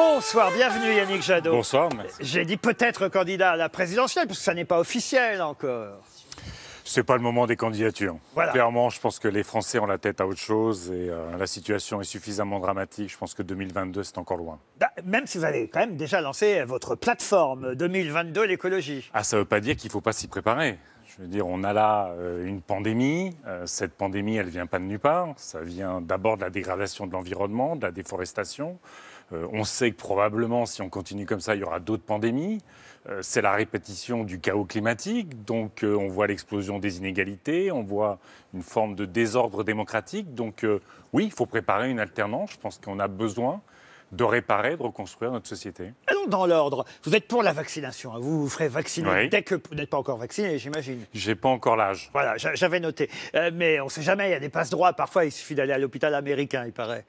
Bonsoir, bienvenue Yannick Jadot. Bonsoir. J'ai dit peut-être candidat à la présidentielle, parce que ça n'est pas officiel encore. C'est pas le moment des candidatures. Clairement, je pense que les Français ont la tête à autre chose et euh, la situation est suffisamment dramatique. Je pense que 2022, c'est encore loin. Bah, même si vous avez quand même déjà lancé votre plateforme 2022 l'écologie. Ah, ça veut pas dire qu'il faut pas s'y préparer. Je veux dire, on a là euh, une pandémie. Euh, cette pandémie, elle vient pas de nulle part. Ça vient d'abord de la dégradation de l'environnement, de la déforestation. Euh, on sait que probablement, si on continue comme ça, il y aura d'autres pandémies. Euh, c'est la répétition du chaos climatique. Donc, euh, on voit l'explosion des inégalités, on voit une forme de désordre démocratique. Donc, oui, il faut préparer une alternance. Je pense qu'on a besoin de réparer, de reconstruire notre société. Allons dans l'ordre. Vous êtes pour la vaccination. Hein. Vous vous ferez vacciner dès que vous n'êtes pas encore vacciné, j'imagine. J'ai pas encore l'âge. Voilà, j'avais noté. mais on ne sait jamais, il y a des passe-droits. Parfois, il suffit d'aller à l'hôpital américain, il paraît.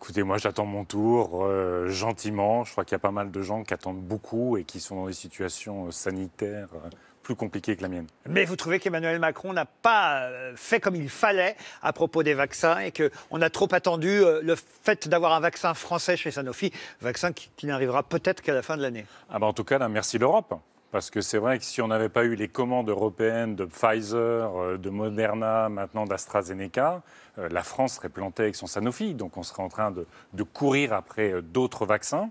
Écoutez, moi j'attends mon tour euh, gentiment. Je crois qu'il y a pas mal de gens qui attendent beaucoup et qui sont dans des situations euh, sanitaires euh, plus compliquées que la mienne. Mais vous trouvez qu'Emmanuel Macron n'a pas fait comme il fallait à propos des vaccins et qu'on a trop attendu le fait d'avoir un vaccin français chez Sanofi, vaccin qui, n'arrivera peut-être qu'à la fin de l'année ah ben, En tout cas, merci l'Europe. Parce que c'est vrai que si on n'avait pas eu les commandes européennes de Pfizer, euh, de Moderna, maintenant d'AstraZeneca, euh, la France serait plantée avec son Sanofi. Donc on serait en train de, courir après euh, d'autres vaccins.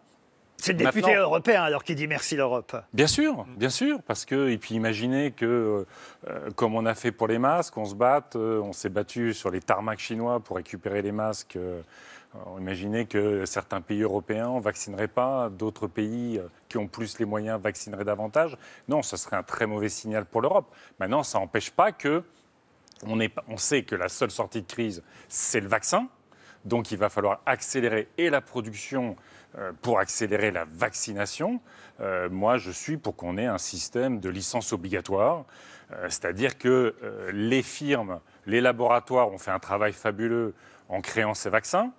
C'est le député européen alors qui dit merci l'Europe. Bien sûr, bien sûr, parce que et puis imaginez que comme on a fait pour les masques, on se batte, on s'est battu sur les tarmacs chinois pour récupérer les masques imaginez que certains pays européens ne vaccineraient pas, d'autres pays euh, qui ont plus les moyens vaccineraient davantage. Non, ce serait un très mauvais signal pour l'Europe. Maintenant, ça n'empêche pas que on, sait que la seule sortie de crise, c'est le vaccin. Donc il va falloir accélérer et la production euh, pour accélérer la vaccination. Euh, moi, je suis pour qu'on ait un système de licence obligatoire, c'est-à-dire que les firmes, les laboratoires ont fait un travail fabuleux en créant ces vaccins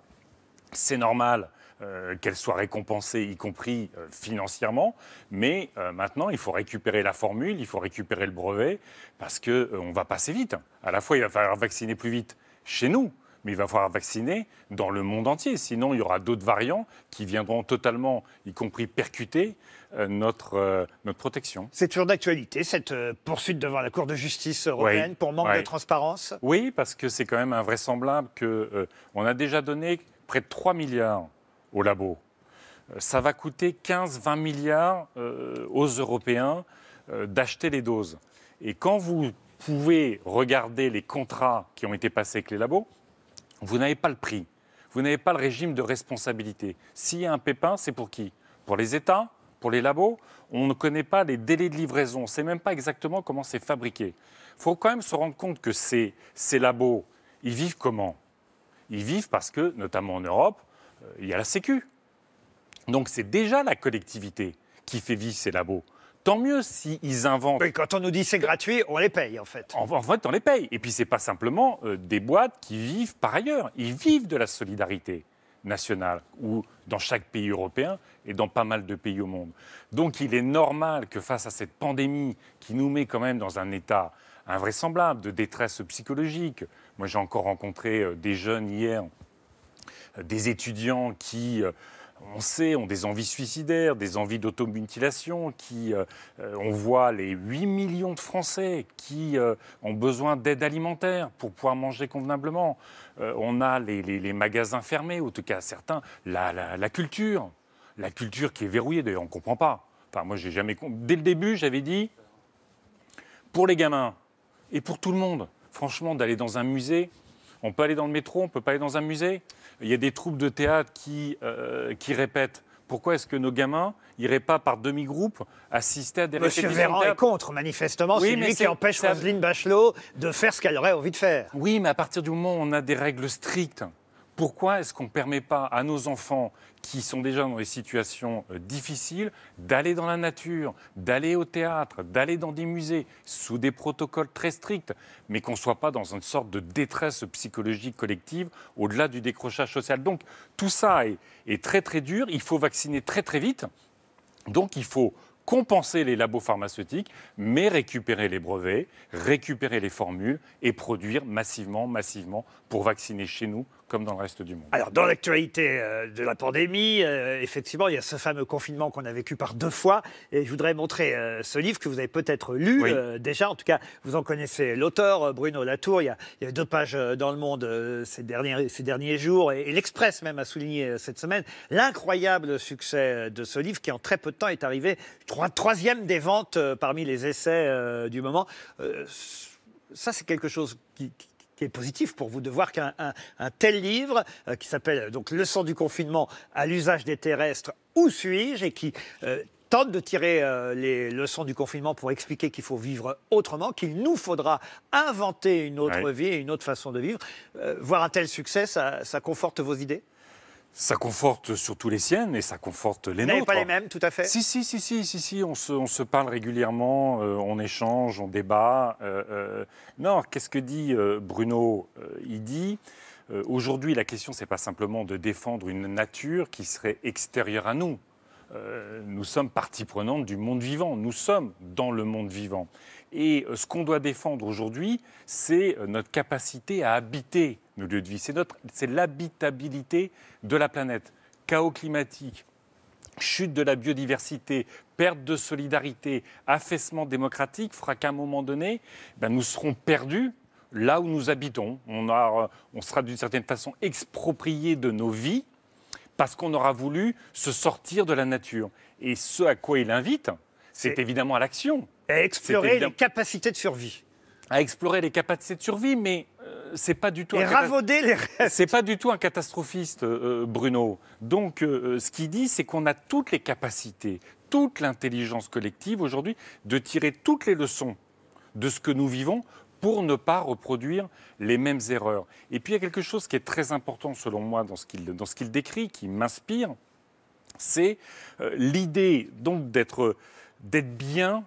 c'est normal euh, qu'elle soit récompensée, y compris euh, financièrement. Mais euh, maintenant, il faut récupérer la formule, il faut récupérer le brevet, parce qu'on on va passer vite. À la fois, il va falloir vacciner plus vite chez nous, mais il va falloir vacciner dans le monde entier. Sinon, il y aura d'autres variants qui viendront totalement, y compris percuter, notre, notre protection. C'est toujours d'actualité, cette poursuite devant la Cour de justice européenne pour manque de transparence Oui, parce que c'est quand même invraisemblable qu'on on a déjà donné près de 3 milliards aux labos. Euh, ça va coûter 15-20 milliards euh, aux Européens euh, d'acheter les doses. Et quand vous pouvez regarder les contrats qui ont été passés avec les labos, vous n'avez pas le prix, vous n'avez pas le régime de responsabilité. S'il y a un pépin, c'est pour qui Pour les États pour les labos, on ne connaît pas les délais de livraison, on ne sait même pas exactement comment c'est fabriqué. Il faut quand même se rendre compte que ces labos, ils vivent comment ils vivent parce que, notamment en Europe, euh, il y a la Sécu. Donc c'est déjà la collectivité qui fait vivre ces labos. Tant mieux s'ils ils inventent. Mais quand on nous dit c'est gratuit, on les paye en fait. En, fait, on les paye. Et puis ce c'est pas simplement euh, des boîtes qui vivent par ailleurs. Ils vivent de la solidarité nationale ou dans chaque pays européen et dans pas mal de pays au monde. Donc il est normal que face à cette pandémie qui nous met quand même dans un état invraisemblable, de détresse psychologique. Moi, j'ai encore rencontré euh, des jeunes hier, euh, des étudiants qui euh, on sait, ont des envies suicidaires, des envies d'automutilation, qui, on voit les 8 millions de Français qui ont besoin d'aide alimentaire pour pouvoir manger convenablement. on a les, magasins fermés, ou en tout cas certains, la, culture, la culture qui est verrouillée, d'ailleurs on ne comprend pas. moi, j'ai jamais... Dès le début, j'avais dit, pour les gamins, et pour tout le monde. Franchement, d'aller dans un musée, on peut aller dans le métro, on peut pas aller dans un musée. Il y a des troupes de théâtre qui, euh, qui répètent. Pourquoi est-ce que nos gamins n'iraient pas par demi-groupe assister à des Monsieur Véran est contre, manifestement. Oui, c'est lui qui empêche Roselyne Bachelot de faire ce qu'elle aurait envie de faire. Oui, mais à partir du moment où on a des règles strictes, pourquoi est-ce qu'on ne permet pas à nos enfants qui sont déjà dans des situations euh, difficiles d'aller dans la nature, d'aller au théâtre, d'aller dans des musées sous des protocoles très stricts, mais qu'on ne soit pas dans une sorte de détresse psychologique collective au-delà du décrochage social Donc tout ça est, est très très dur, il faut vacciner très très vite, donc il faut compenser les labos pharmaceutiques, mais récupérer les brevets, récupérer les formules et produire massivement, massivement pour vacciner chez nous comme dans le reste du monde. Alors, dans l'actualité euh, de la pandémie, euh, effectivement, il y a ce fameux confinement qu'on a vécu par deux fois. Et je voudrais montrer euh, ce livre que vous avez peut-être lu déjà. En tout cas, vous en connaissez l'auteur, Bruno Latour. Il y, a, deux pages dans le monde ces, derniers, ces derniers jours. Et, l'Express même a souligné cette semaine l'incroyable succès de ce livre qui, en très peu de temps, est arrivé troisième des ventes parmi les essais du moment. ça, c'est quelque chose qui qui est positif pour vous de voir qu'un tel livre, euh, qui s'appelle euh, donc Leçon du confinement à l'usage des terrestres, où suis-je et qui euh, tente de tirer les leçons du confinement pour expliquer qu'il faut vivre autrement, qu'il nous faudra inventer une autre vie et une autre façon de vivre. voir un tel succès, ça conforte vos idées ça conforte surtout les siennes et ça conforte les nôtres. Vous pas les mêmes, tout à fait Si, si, si, si, si, si. On, se, parle régulièrement, euh, on échange, on débat. Euh, euh. non, qu'est-ce que dit Bruno Il dit aujourd'hui, la question, c'est pas simplement de défendre une nature qui serait extérieure à nous. nous sommes partie prenante du monde vivant. Nous sommes dans le monde vivant. Et ce qu'on doit défendre aujourd'hui, c'est notre capacité à habiter nos lieux de vie, c'est notre, c'est l'habitabilité de la planète. Chaos climatique, chute de la biodiversité, perte de solidarité, affaissement démocratique fera qu'à un moment donné, ben nous serons perdus là où nous habitons. On, on sera d'une certaine façon expropriés de nos vies parce qu'on aura voulu se sortir de la nature. Et ce à quoi il invite, c'est évidemment à l'action. À explorer les capacités de survie. À explorer les capacités de survie, mais c'est pas du tout. C'est pas du tout un catastrophiste, euh, euh, Bruno. Donc, euh, ce qu'il dit, c'est qu'on a toutes les capacités, toute l'intelligence collective aujourd'hui de tirer toutes les leçons de ce que nous vivons pour ne pas reproduire les mêmes erreurs. Et puis, il y a quelque chose qui est très important, selon moi, dans ce qu'il décrit, qui m'inspire, c'est l'idée donc d'être bien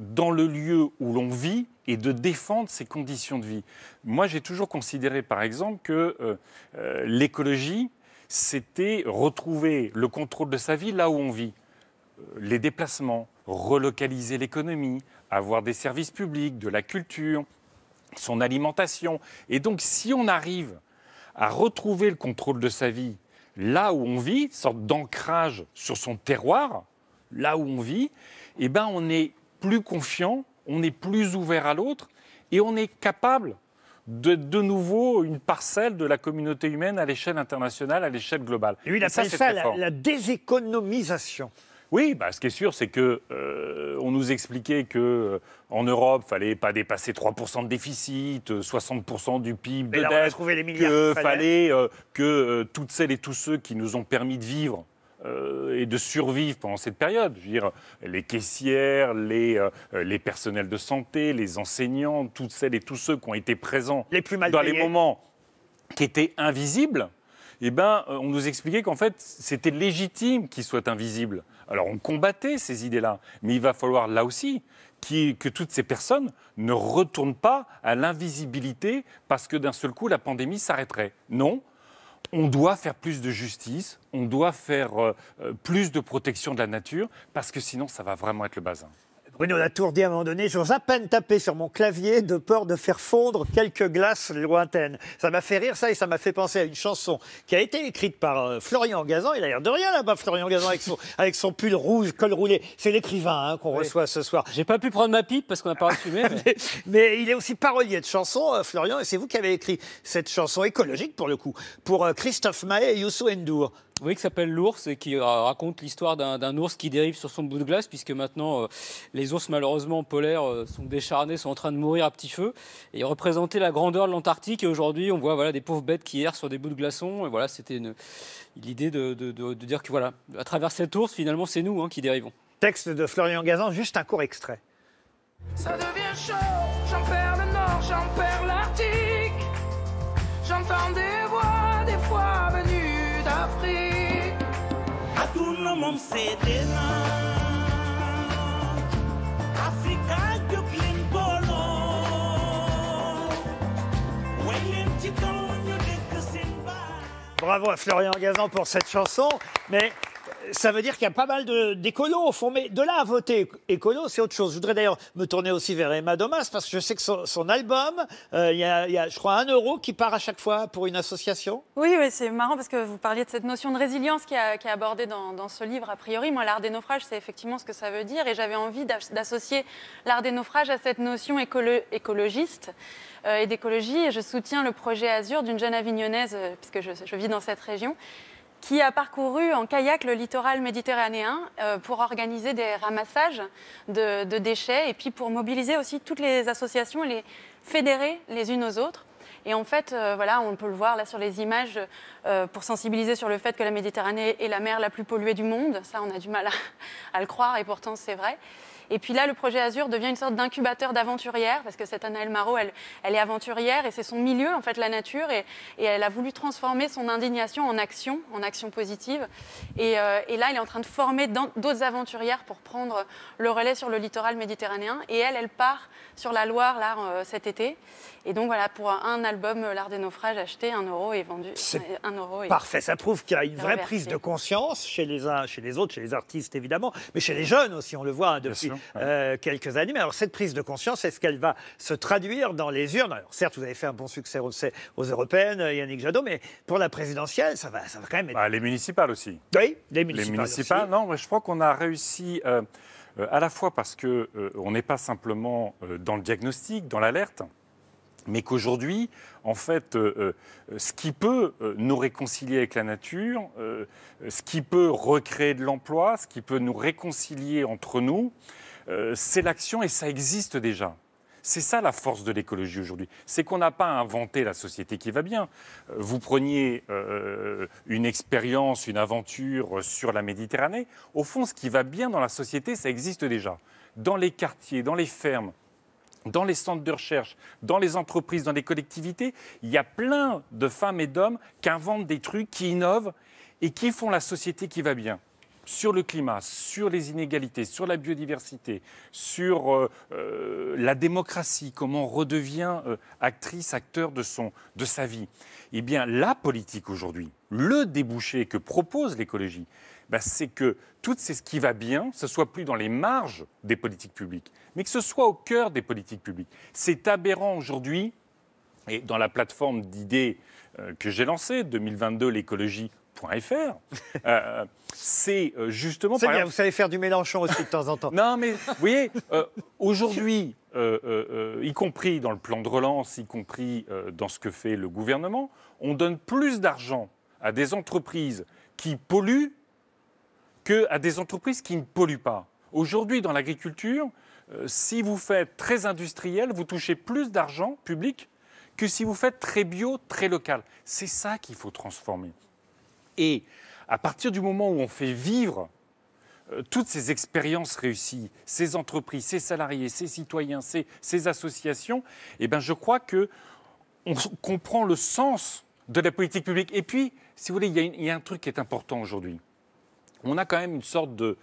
dans le lieu où l'on vit et de défendre ses conditions de vie. Moi, j'ai toujours considéré, par exemple, que euh, euh, l'écologie, c'était retrouver le contrôle de sa vie là où on vit. Euh, les déplacements, relocaliser l'économie, avoir des services publics, de la culture, son alimentation. Et donc, si on arrive à retrouver le contrôle de sa vie là où on vit, sorte d'ancrage sur son terroir, là où on vit, eh ben on est plus confiant, on est plus ouvert à l'autre et on est capable de, de nouveau une parcelle de la communauté humaine à l'échelle internationale, à l'échelle globale. Et il ça, la, déséconomisation. Oui, bah, ce qui est sûr, c'est que euh, on nous expliquait que Europe, en Europe, fallait pas dépasser 3% de déficit, 60% euh, du PIB de dette, que fallait, euh, que toutes celles et tous ceux qui nous ont permis de vivre et de survivre pendant cette période. Je veux dire, les caissières, les, euh, les personnels de santé, les enseignants, toutes celles et tous ceux qui ont été présents dans les moments qui étaient invisibles. Eh ben, euh, on nous expliquait qu'en fait, c'était légitime qu'ils soient invisibles. Alors, on combattait ces idées-là, mais il va falloir là aussi que toutes ces personnes ne retournent pas à l'invisibilité parce que d'un seul coup la pandémie s'arrêterait. Non, on doit faire plus de justice, on doit faire euh, euh, plus de protection de la nature, parce que sinon ça va vraiment être le bazar. Bruno Latour dit à un moment donné, j'ose à peine taper sur mon clavier de peur de faire fondre quelques glaces lointaines. Ça m'a fait rire ça et ça m'a fait penser à une chanson qui a été écrite par euh, Florian Gazan. Il a l'air de rien là-bas, Florian Gazan, avec son, pull rouge, col roulé. C'est l'écrivain hein, qu'on reçoit ce soir. J'ai pas pu prendre ma pipe parce qu'on n'a pas assumé. Mais... il est aussi parolier de chansons, euh, Florian, et c'est vous qui avez écrit cette chanson écologique pour le coup, pour euh, Christophe Maé et Youssou Endur. Oui, qui s'appelle L'ours et qui euh, raconte l'histoire d'un ours qui dérive sur son bout de glace, puisque maintenant euh, les ours malheureusement polaires euh, sont décharnés, sont en train de mourir à petit feu. Et représenter la grandeur de l'Antarctique. Et aujourd'hui, on voit voilà, des pauvres bêtes qui errent sur des bouts de glaçons. Et voilà, c'était l'idée de, dire que voilà, à travers cet ours, finalement, c'est nous hein, qui dérivons. Texte de Florian Gazan, juste un court extrait. Ça devient chaud, j'en perds le nord, j'en perds l'Arctique. J'entends des loolu moom seede naa Afrika jóg leen booloo way leen ci kaw ñu dégg Bravo à Florian Gazan pour cette chanson mais ça veut dire qu'il y a pas mal d'écolos au fond, mais de là à voter écolo, c'est autre chose. Je voudrais d'ailleurs me tourner aussi vers Emma Domas, parce que je sais que son, album, euh, il y, a, je crois, un euro qui part à chaque fois pour une association. Oui, c'est marrant, parce que vous parliez de cette notion de résilience qui, est abordée dans, ce livre, a priori. Moi, l'art des naufrages, c'est effectivement ce que ça veut dire, et j'avais envie d'associer l'art des naufrages à cette notion écologiste euh, et d'écologie, je soutiens le projet Azur d'une jeune avignonnaise, euh, puisque je vis dans cette région, qui a parcouru en kayak le littoral méditerranéen euh, pour organiser des ramassages de, déchets et puis pour mobiliser aussi toutes les associations les fédérer les unes aux autres. Et en fait, euh, voilà, on peut le voir là sur les images euh, pour sensibiliser sur le fait que la Méditerranée est la mer la plus polluée du monde. Ça, on a du mal à le croire et pourtant c'est vrai. Et puis là, le projet Azur devient une sorte d'incubateur d'aventurières, parce que cette Anaëlle Marot, elle, elle, est aventurière et c'est son milieu, en fait, la nature. Et, elle a voulu transformer son indignation en action, en action positive. Et, euh, et là, elle est en train de former d'autres aventurières pour prendre le relais sur le littoral méditerranéen. Et elle, elle part sur la Loire, là, euh, cet été. Et donc voilà, pour un album, euh, L'Art des naufrages, acheté un euro et vendu euh, un euro. parfait, ça prouve qu'il y a une vraie prise de conscience chez les uns, chez les autres, chez les artistes évidemment, mais chez les jeunes aussi, on le voit hein, depuis euh, quelques années. Mais alors cette prise de conscience, est-ce qu'elle va se traduire dans les urnes Alors certes, vous avez fait un bon succès, aux européennes, Yannick Jadot, mais pour la présidentielle, ça va, ça va quand même être... Bah, les municipales aussi. Oui, les municipales. Les municipales, non, mais je crois qu'on a réussi... à la fois parce qu'on n'est pas simplement dans le diagnostic, dans l'alerte, mais qu'aujourd'hui, en fait, euh, euh, ce qui peut euh, nous réconcilier avec la nature, ce qui peut recréer de l'emploi, ce qui peut nous réconcilier entre nous, c'est l'action et ça existe déjà. C'est ça la force de l'écologie aujourd'hui. C'est qu'on n'a pas inventé la société qui va bien. Vous preniez une expérience, une aventure sur la Méditerranée. Au fond, ce qui va bien dans la société, ça existe déjà. Dans les quartiers, dans les fermes, dans les centres de recherche, dans les entreprises, dans les collectivités, il y a plein de femmes et d'hommes qui inventent des trucs, qui innovent et qui font la société qui va bien sur le climat, sur les inégalités, sur la biodiversité, sur euh, euh, la démocratie, comment on redevient euh, actrice, acteur de, de sa vie. Eh bien, la politique aujourd'hui, le débouché que propose l'écologie, bah, c'est que tout ce qui va bien, ce soit plus dans les marges des politiques publiques, mais que ce soit au cœur des politiques publiques. C'est aberrant aujourd'hui, et dans la plateforme d'idées euh, que j'ai lancée, 2022 l'écologie euh, c'est euh, justement. C'est bien, vous savez faire du Mélenchon aussi de temps en temps. non, mais vous voyez, aujourd'hui, y compris dans le plan de relance, y compris dans ce que fait le gouvernement, on donne plus d'argent à des entreprises qui polluent à des entreprises qui ne polluent pas. Aujourd'hui, dans l'agriculture, euh, si vous faites très industriel, vous touchez plus d'argent public que si vous faites très bio, très local. C'est ça qu'il faut transformer. Et à partir du moment où on fait vivre euh, toutes ces expériences réussies, ces entreprises, ces salariés, ces citoyens, ces, ces associations, eh ben je crois que on comprend le sens de la politique publique. Et puis, si vous voulez, il y a un truc qui est important aujourd'hui on a quand même une sorte de,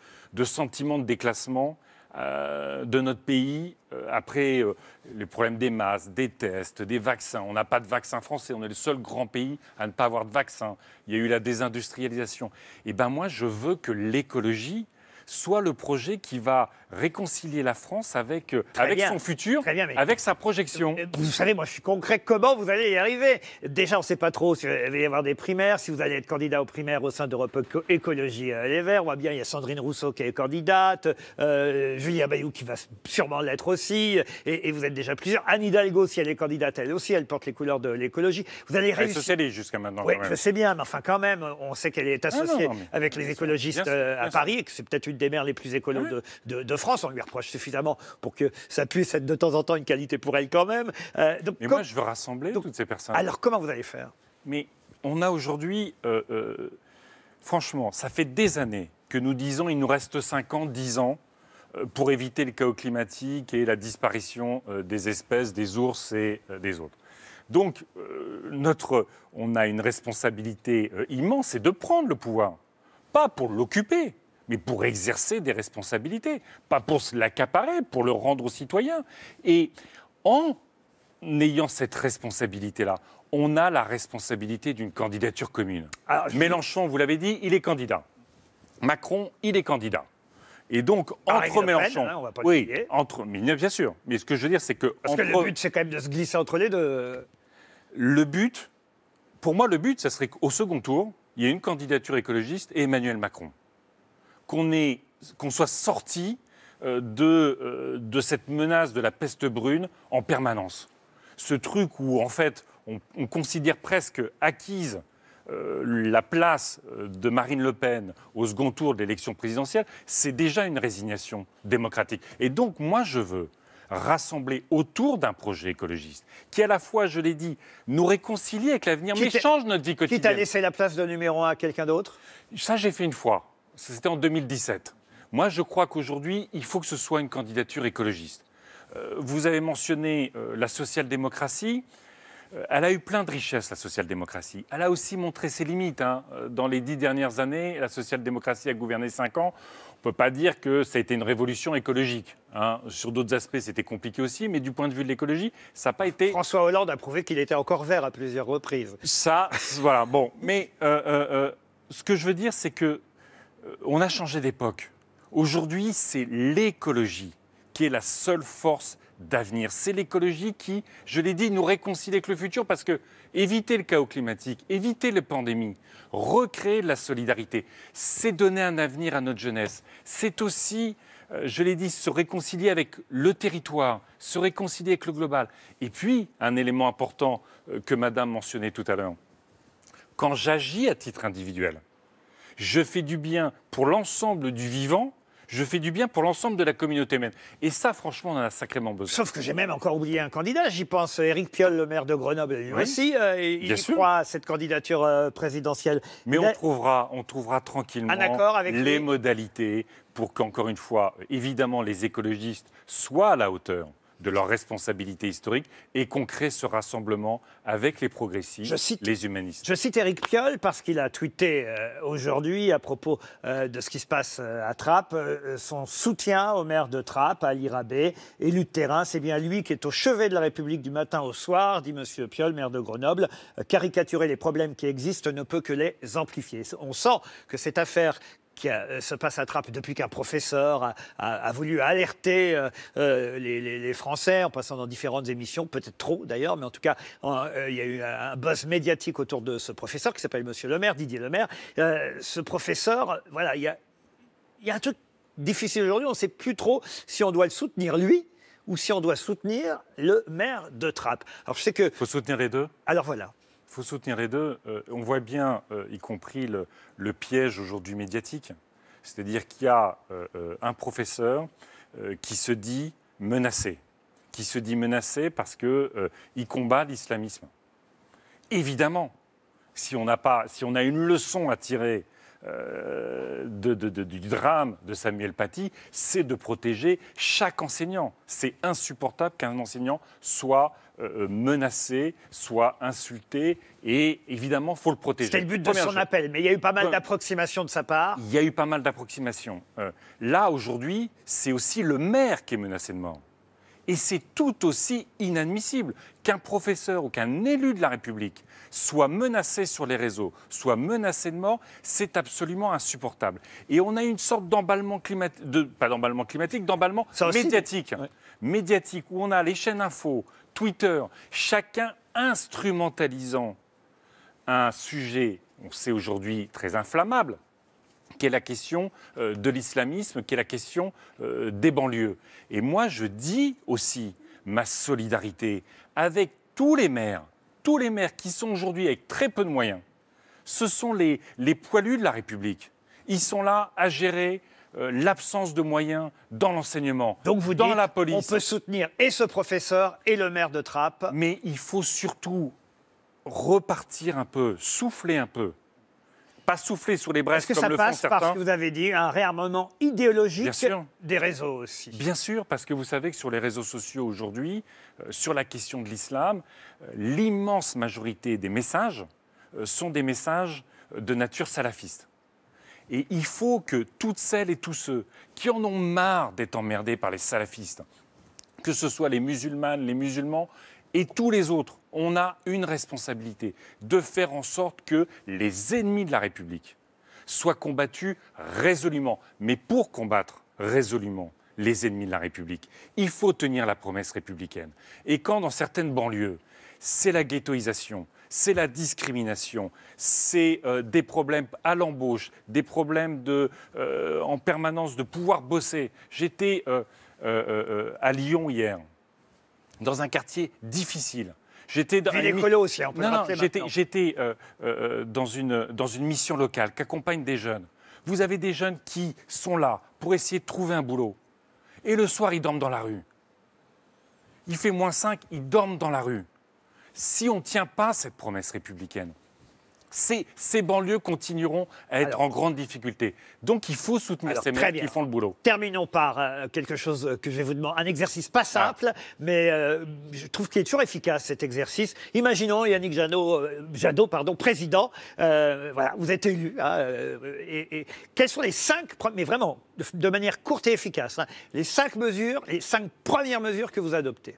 sentiment de déclassement euh, de notre pays euh, après euh, les problèmes des masques, des tests, des vaccins. On n'a pas de vaccin français, on est le seul grand pays à ne pas avoir de vaccin. Il y a eu la désindustrialisation. Et eh ben moi, je veux que l'écologie soit le projet qui va réconcilier la France avec, euh, avec son futur, avec sa projection. Euh, vous savez, moi je suis concret, comment vous allez y arriver Déjà, on ne sait pas trop il va y avoir des primaires, si vous allez être candidat aux primaires au sein d'Europe Écologie euh, Les Verts. On voit bien, il y a Sandrine Rousseau qui est candidate, Julia Bayou qui va sûrement l'être aussi, et, vous êtes déjà plusieurs. Anne Hidalgo, si elle est candidate, elle aussi, elle porte les couleurs de l'écologie. Vous allez réussir. jusqu'à maintenant. Oui, je bien, mais enfin quand même, on sait qu'elle est ah associée avec les écologistes à Paris, et que c'est peut-être une des maires les plus écolos ah de France. On lui reproche suffisamment pour que ça puisse être de temps en temps une qualité pour elle quand même. Euh, donc, Mais moi, je veux rassembler toutes ces personnes. Alors comment vous allez faire Mais on a aujourd'hui, euh, euh, franchement, ça fait des années que nous disons il nous reste 5 ans, 10 ans pour éviter le chaos climatique et la disparition des espèces, des ours et des autres. Donc, notre, on a une responsabilité immense, c'est de prendre le pouvoir, pas pour l'occuper, mais pour exercer des responsabilités, pas pour l'accaparer, pour le rendre aux citoyens. Et en ayant cette responsabilité-là, on a la responsabilité d'une candidature commune. Mélenchon, vous l'avez dit, il est candidat. Macron, il est candidat. Et donc, entre Mélenchon. Hein, oui, entre. bien sûr. Mais ce que je veux dire, c'est que. Parce que le but, c'est quand même de se glisser entre les deux. Le but, pour moi, le but, ça serait qu'au second tour, il y ait une candidature écologiste et Emmanuel Macron qu'on soit sorti euh, euh, de, cette menace de la peste brune en permanence. Ce truc où, en fait, on, considère presque acquise euh, la place de Marine Le Pen au second tour de l'élection présidentielle, c'est déjà une résignation démocratique. Et donc, moi, je veux rassembler autour d'un projet écologiste qui, à la fois, je l'ai dit, nous réconcilie avec l'avenir, mais change notre vie quotidienne. Qui t'a laissé la place de numéro un à quelqu'un d'autre Ça, j'ai fait une fois. C'était en 2017. Moi, je crois qu'aujourd'hui, il faut que ce soit une candidature écologiste. Euh, vous avez mentionné euh, la social-démocratie. Euh, elle a eu plein de richesses, la social-démocratie. Elle a aussi montré ses limites. Hein. Dans les dix dernières années, la social-démocratie a gouverné cinq ans. On ne peut pas dire que ça a été une révolution écologique. Hein. Sur d'autres aspects, c'était compliqué aussi, mais du point de vue de l'écologie, ça n'a pas été. François Hollande a prouvé qu'il était encore vert à plusieurs reprises. Ça, voilà, bon. Mais ce que je veux dire, c'est que euh, on a changé d'époque. Aujourd'hui, c'est l'écologie qui est la seule force d'avenir. C'est l'écologie qui, je l'ai dit, nous réconcilie avec le futur parce que éviter le chaos climatique, éviter les pandémies, recréer la solidarité, c'est donner un avenir à notre jeunesse. C'est aussi, euh, je l'ai dit, se réconcilier avec le territoire, se réconcilier avec le global. Et puis, un élément important euh, que Madame mentionnait tout à l'heure, quand j'agis à titre individuel, je fais du bien pour l'ensemble du vivant, je fais du bien pour l'ensemble de la communauté humaine. Et ça, franchement, on en a sacrément besoin. Sauf que j'ai même encore oublié un candidat, j'y pense, Éric Piolle, le maire de Grenoble, lui euh, il y croit à cette candidature euh, présidentielle. Mais on trouvera, on trouvera tranquillement accord avec les modalités pour qu'encore une fois, évidemment, les écologistes soient à la hauteur de leur responsabilité historique et qu'on crée ce rassemblement avec les progressistes, les humanistes. Je cite Eric Piolle parce qu'il a tweeté euh, aujourd'hui à propos euh, de ce qui se passe euh, à Trappes, son soutien au maire de Trappes, Ali Rabé élu de terrain. C'est bien lui qui est au chevet de la République du matin au soir, dit M. Piolle, maire de Grenoble. caricaturer les problèmes qui existent ne peut que les amplifier. On sent que cette affaire qui euh, se passe à Trappes depuis qu'un professeur a, voulu alerter euh, euh, les, Français en passant dans différentes émissions, peut-être trop d'ailleurs, mais en tout cas, il y a eu un buzz médiatique autour de ce professeur qui s'appelle Monsieur Le Maire, Didier Le Maire. ce professeur, voilà, il y a, il un truc difficile aujourd'hui, on ne sait plus trop si on doit le soutenir lui ou si on doit soutenir le maire de Trappes. Alors je sais que. Il faut soutenir les deux Alors voilà. Il faut soutenir les deux. Euh, on voit bien, euh, y compris le, piège aujourd'hui médiatique, c'est-à-dire qu'il y a euh, un professeur qui se dit menacé, qui se dit menacé parce qu'il combat l'islamisme. Évidemment, si on pas, si on a une leçon à tirer euh, du drame de Samuel Paty, c'est de protéger chaque enseignant. C'est insupportable qu'un enseignant soit euh, euh, menacé, soit insulté, et évidemment, il faut le protéger. C'était le but de son appel, mais il y a eu pas mal d'approximations de sa part. Il y a eu pas mal d'approximations. là, aujourd'hui, c'est aussi le maire qui est menacé de mort. Et c'est tout aussi inadmissible qu'un professeur ou qu'un élu de la République soit menacé sur les réseaux, soit menacé de mort, c'est absolument insupportable. Et on a une sorte d'emballement climatique, pas d'emballement climatique, d'emballement médiatique. Médiatique, où on a les chaînes info, Twitter, chacun instrumentalisant un sujet, on sait aujourd'hui très inflammable, qui est la question euh, de l'islamisme, qui est la question euh, des banlieues. Et moi, je dis aussi ma solidarité avec tous les maires, tous les maires qui sont aujourd'hui avec très peu de moyens. Ce sont les, les poilus de la République. Ils sont là à gérer euh, l'absence de moyens dans l'enseignement, dans la police. On peut soutenir et ce professeur et le maire de Trappes. Mais il faut surtout repartir un peu, souffler un peu pas souffler sur les braises comme le font certains. ça passe parce que vous avez dit un réarmement idéologique des réseaux aussi Bien sûr, parce que vous savez que sur les réseaux sociaux aujourd'hui, euh, sur la question de l'islam, euh, l'immense majorité des messages euh, sont des messages de nature salafiste. Et il faut que toutes celles et tous ceux qui en ont marre d'être emmerdés par les salafistes, que ce soit les musulmanes, les musulmans, et tous les autres, on a une responsabilité de faire en sorte que les ennemis de la République soient combattus résolument. Mais pour combattre résolument les ennemis de la République, il faut tenir la promesse républicaine. Et quand dans certaines banlieues, c'est la ghettoisation, c'est la discrimination, c'est euh, des problèmes à l'embauche, des problèmes euh, en permanence de pouvoir bosser. J'étais euh, à Lyon hier dans un quartier difficile. J'étais dans aussi, J'étais euh, euh, dans, une, mission locale qui accompagne des jeunes. Vous avez des jeunes qui sont là pour essayer de trouver un boulot. Et le soir, ils dorment dans la rue. Il fait moins 5, ils dorment dans la rue. Si on ne tient pas cette promesse républicaine, ces, ces, banlieues continueront à être en grande difficulté. Donc il faut soutenir ces maires qui font le boulot. Terminons par euh, quelque chose que je vais vous demander, un exercice pas ah. simple, mais euh, je trouve qu'il est toujours efficace cet exercice. Imaginons Yannick Jadot, euh, pardon, président, voilà, vous êtes élu. Hein, et, quelles sont les cinq, mais vraiment de, manière courte et efficace, hein, les cinq mesures, les cinq premières mesures que vous adoptez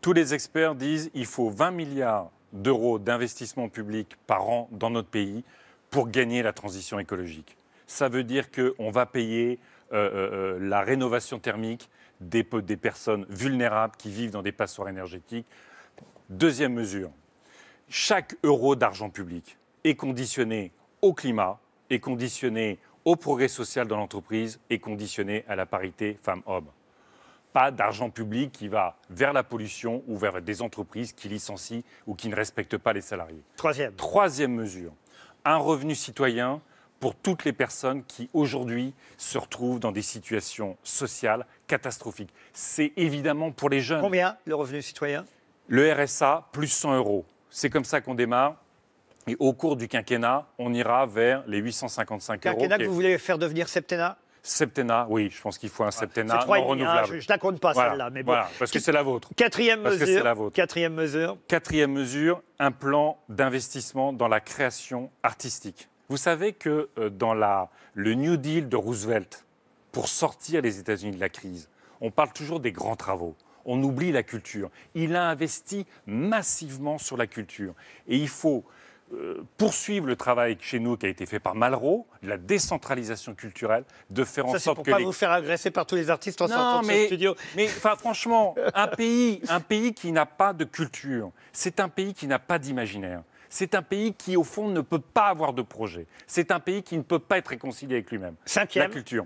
Tous les experts disent il faut 20 milliards d'euros d'investissement public par an dans notre pays pour gagner la transition écologique. Ça veut dire qu'on va payer euh, euh, euh, la rénovation thermique des, des personnes vulnérables qui vivent dans des passoires énergétiques. Deuxième mesure, chaque euro d'argent public est conditionné au climat, est conditionné au progrès social dans l'entreprise, est conditionné à la parité femmes-hommes pas d'argent public qui va vers la pollution ou vers des entreprises qui licencient ou qui ne respectent pas les salariés. Troisième. Troisième mesure, un revenu citoyen pour toutes les personnes qui aujourd'hui se retrouvent dans des situations sociales catastrophiques. C'est évidemment pour les jeunes. Combien le revenu citoyen Le RSA, plus 100 euros. C'est comme ça qu'on démarre. Et au cours du quinquennat, on ira vers les 855 euros. Quinquennat que vous voulez faire devenir septennat Septennat, oui, je pense qu'il faut un septennat non hein, renouvelable. je ne la compte pas celle-là, Voilà, parce que c'est la vôtre. Quatrième mesure. Quatrième mesure. Quatrième mesure, un plan d'investissement dans la création artistique. Vous savez que euh, dans la, le New Deal de Roosevelt, pour sortir les États-Unis de la crise, on parle toujours des grands travaux. On oublie la culture. Il a investi massivement sur la culture. Et il faut euh, poursuivre le travail chez nous qui a été fait par Malraux, la décentralisation culturelle, de faire en Ça, sorte pour que pas vous faire agresser par tous les artistes en sortant de ce studio. Mais enfin, franchement, un pays, un pays qui n'a pas de culture, c'est un pays qui n'a pas d'imaginaire. C'est un pays qui, au fond, ne peut pas avoir de projet. C'est un pays qui ne peut pas être réconcilié avec lui-même. Cinquième. La culture.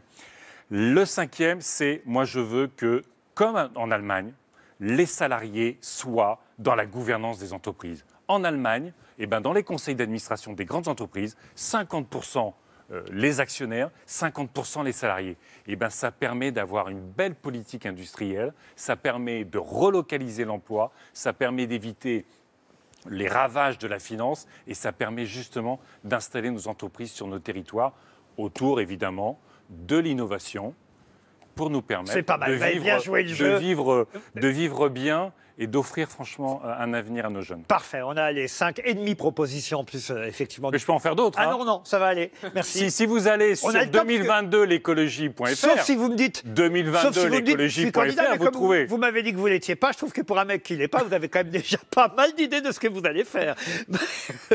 Le cinquième, c'est moi, je veux que, comme en Allemagne, les salariés soient dans la gouvernance des entreprises. En Allemagne, eh ben, dans les conseils d'administration des grandes entreprises, 50% euh, les actionnaires, 50% les salariés. Et eh ben, ça permet d'avoir une belle politique industrielle, ça permet de relocaliser l'emploi, ça permet d'éviter les ravages de la finance et ça permet justement d'installer nos entreprises sur nos territoires autour évidemment de l'innovation pour nous permettre de, Vivre, de vivre bien et d'offrir franchement euh, un avenir à nos jeunes. Parfait, on a les cinq et demi propositions en plus euh, effectivement. Mais je peux en faire d'autres. Ah hein. non non, ça va aller. Merci. Si, vous allez sur 2022 l'écologie.fr. Sauf si vous me dites 2022 l'écologie.fr, vous, trouvez. Vous, m'avez dit que vous l'étiez pas, je trouve que pour un mec qui l'est pas, vous avez quand même déjà pas mal d'idées de ce que vous allez faire.